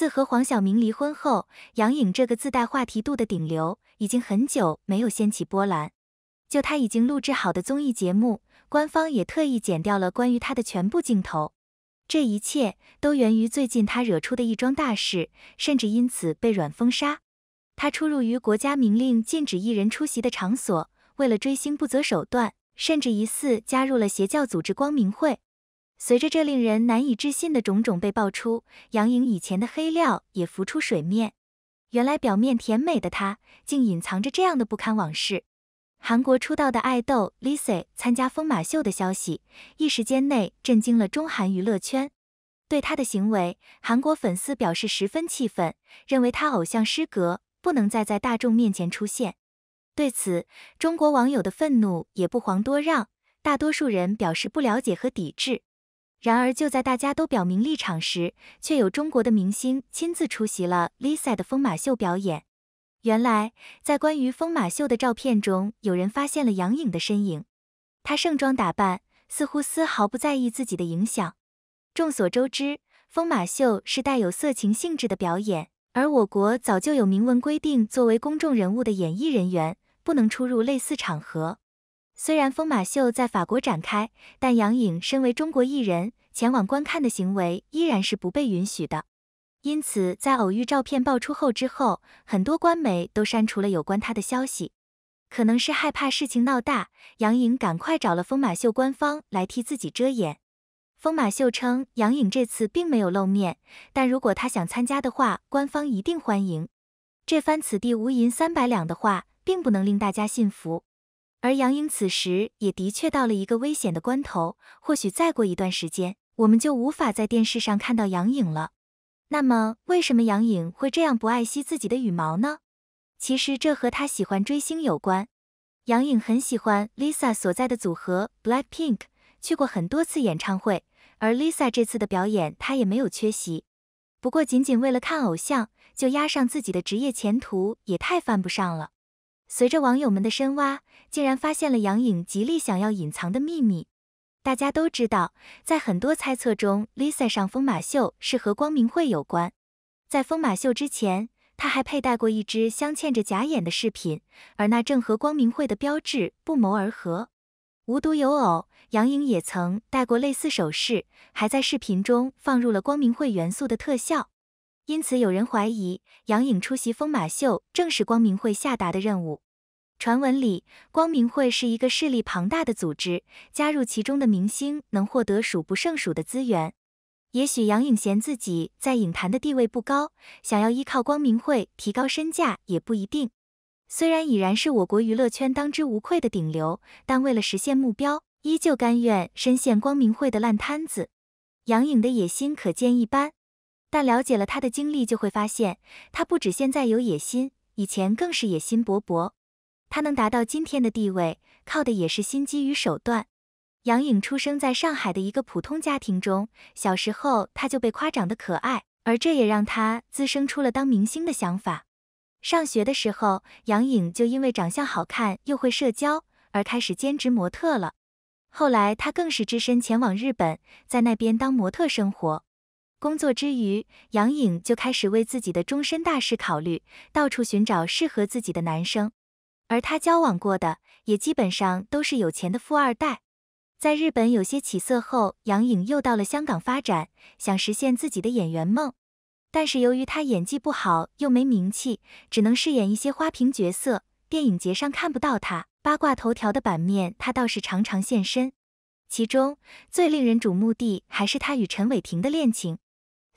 自和黄晓明离婚后，杨颖这个自带话题度的顶流，已经很久没有掀起波澜。就她已经录制好的综艺节目，官方也特意剪掉了关于她的全部镜头。这一切都源于最近她惹出的一桩大事，甚至因此被软封杀。她出入于国家明令禁止艺人出席的场所，为了追星不择手段，甚至疑似加入了邪教组织光明会。随着这令人难以置信的种种被爆出，杨颖以前的黑料也浮出水面。原来表面甜美的她，竟隐藏着这样的不堪往事。韩国出道的爱豆 Lisa 参加疯马秀的消息，一时间内震惊了中韩娱乐圈。对她的行为，韩国粉丝表示十分气愤，认为她偶像失格，不能再在大众面前出现。对此，中国网友的愤怒也不遑多让，大多数人表示不了解和抵制。然而，就在大家都表明立场时，却有中国的明星亲自出席了 Lisa 的疯马秀表演。原来，在关于疯马秀的照片中，有人发现了杨颖的身影。她盛装打扮，似乎丝毫不在意自己的影响。众所周知，疯马秀是带有色情性质的表演，而我国早就有明文规定，作为公众人物的演艺人员不能出入类似场合。虽然疯马秀在法国展开，但杨颖身为中国艺人前往观看的行为依然是不被允许的。因此，在偶遇照片爆出后之后，很多官媒都删除了有关她的消息，可能是害怕事情闹大。杨颖赶快找了疯马秀官方来替自己遮掩。疯马秀称杨颖这次并没有露面，但如果她想参加的话，官方一定欢迎。这番此地无银三百两的话，并不能令大家信服。而杨颖此时也的确到了一个危险的关头，或许再过一段时间，我们就无法在电视上看到杨颖了。那么，为什么杨颖会这样不爱惜自己的羽毛呢？其实这和她喜欢追星有关。杨颖很喜欢 Lisa 所在的组合 Blackpink，去过很多次演唱会，而 Lisa 这次的表演她也没有缺席。不过，仅仅为了看偶像就压上自己的职业前途，也太犯不上了。随着网友们的深挖，竟然发现了杨颖极力想要隐藏的秘密。大家都知道，在很多猜测中，Lisa 上风马秀是和光明会有关。在疯马秀之前，她还佩戴过一只镶嵌着假眼的饰品，而那正和光明会的标志不谋而合。无独有偶，杨颖也曾戴过类似首饰，还在视频中放入了光明会元素的特效。因此，有人怀疑杨颖出席风马秀正是光明会下达的任务。传闻里，光明会是一个势力庞大的组织，加入其中的明星能获得数不胜数的资源。也许杨颖嫌自己在影坛的地位不高，想要依靠光明会提高身价也不一定。虽然已然是我国娱乐圈当之无愧的顶流，但为了实现目标，依旧甘愿深陷光明会的烂摊子。杨颖的野心可见一斑。但了解了他的经历，就会发现他不止现在有野心，以前更是野心勃勃。他能达到今天的地位，靠的也是心机与手段。杨颖出生在上海的一个普通家庭中，小时候他就被夸长得可爱，而这也让他滋生出了当明星的想法。上学的时候，杨颖就因为长相好看又会社交，而开始兼职模特了。后来，他更是只身前往日本，在那边当模特生活。工作之余，杨颖就开始为自己的终身大事考虑，到处寻找适合自己的男生。而她交往过的也基本上都是有钱的富二代。在日本有些起色后，杨颖又到了香港发展，想实现自己的演员梦。但是由于她演技不好，又没名气，只能饰演一些花瓶角色。电影节上看不到她，八卦头条的版面她倒是常常现身。其中最令人瞩目的还是她与陈伟霆的恋情。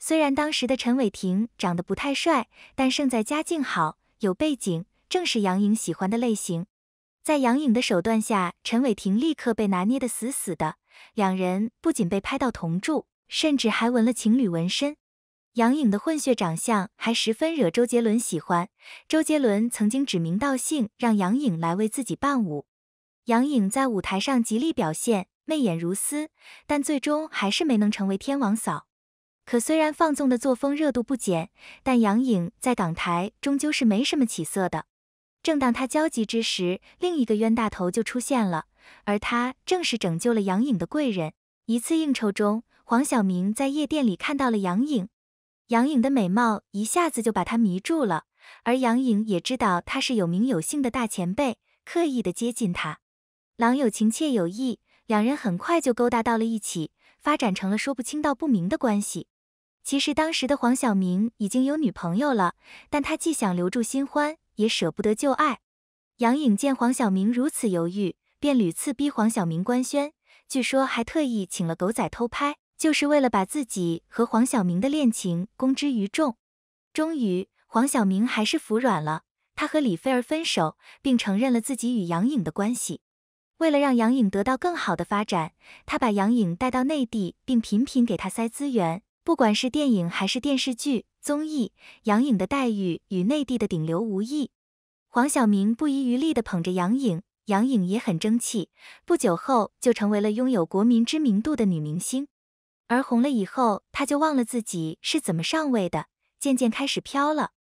虽然当时的陈伟霆长得不太帅，但胜在家境好，有背景，正是杨颖喜欢的类型。在杨颖的手段下，陈伟霆立刻被拿捏得死死的。两人不仅被拍到同住，甚至还纹了情侣纹身。杨颖的混血长相还十分惹周杰伦喜欢，周杰伦曾经指名道姓让杨颖来为自己伴舞。杨颖在舞台上极力表现，媚眼如丝，但最终还是没能成为天王嫂。可虽然放纵的作风热度不减，但杨颖在港台终究是没什么起色的。正当她焦急之时，另一个冤大头就出现了，而他正是拯救了杨颖的贵人。一次应酬中，黄晓明在夜店里看到了杨颖，杨颖的美貌一下子就把他迷住了，而杨颖也知道他是有名有姓的大前辈，刻意的接近他。郎有情妾有意，两人很快就勾搭到了一起，发展成了说不清道不明的关系。其实当时的黄晓明已经有女朋友了，但他既想留住新欢，也舍不得旧爱。杨颖见黄晓明如此犹豫，便屡次逼黄晓明官宣，据说还特意请了狗仔偷拍，就是为了把自己和黄晓明的恋情公之于众。终于，黄晓明还是服软了，他和李菲儿分手，并承认了自己与杨颖的关系。为了让杨颖得到更好的发展，他把杨颖带到内地，并频频给她塞资源。不管是电影还是电视剧、综艺，杨颖的待遇与内地的顶流无异。黄晓明不遗余力地捧着杨颖，杨颖也很争气，不久后就成为了拥有国民知名度的女明星。而红了以后，她就忘了自己是怎么上位的，渐渐开始飘了。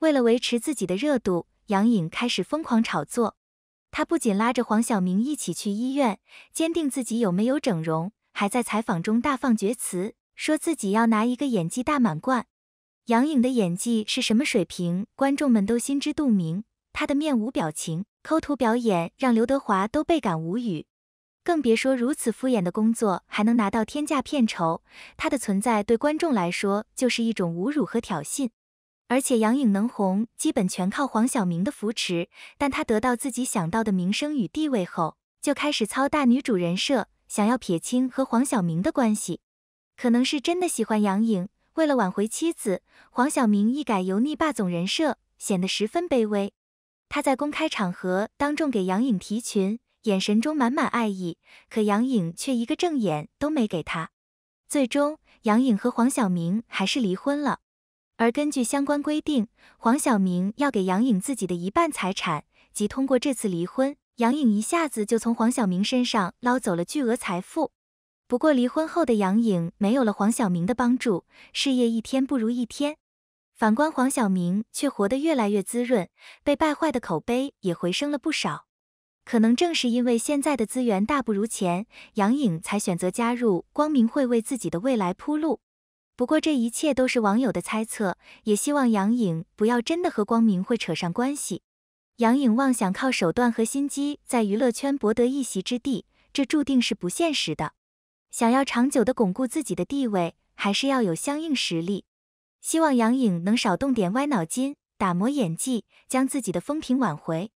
为了维持自己的热度，杨颖开始疯狂炒作。她不仅拉着黄晓明一起去医院，坚定自己有没有整容，还在采访中大放厥词。说自己要拿一个演技大满贯，杨颖的演技是什么水平，观众们都心知肚明。她的面无表情、抠图表演，让刘德华都倍感无语，更别说如此敷衍的工作还能拿到天价片酬。她的存在对观众来说就是一种侮辱和挑衅。而且杨颖能红，基本全靠黄晓明的扶持。但她得到自己想到的名声与地位后，就开始操大女主人设，想要撇清和黄晓明的关系。可能是真的喜欢杨颖，为了挽回妻子，黄晓明一改油腻霸总人设，显得十分卑微。他在公开场合当众给杨颖提裙，眼神中满满爱意，可杨颖却一个正眼都没给他。最终，杨颖和黄晓明还是离婚了。而根据相关规定，黄晓明要给杨颖自己的一半财产。即通过这次离婚，杨颖一下子就从黄晓明身上捞走了巨额财富。不过离婚后的杨颖没有了黄晓明的帮助，事业一天不如一天。反观黄晓明却活得越来越滋润，被败坏的口碑也回升了不少。可能正是因为现在的资源大不如前，杨颖才选择加入光明会为自己的未来铺路。不过这一切都是网友的猜测，也希望杨颖不要真的和光明会扯上关系。杨颖妄想靠手段和心机在娱乐圈博得一席之地，这注定是不现实的。想要长久的巩固自己的地位，还是要有相应实力。希望杨颖能少动点歪脑筋，打磨演技，将自己的风评挽回。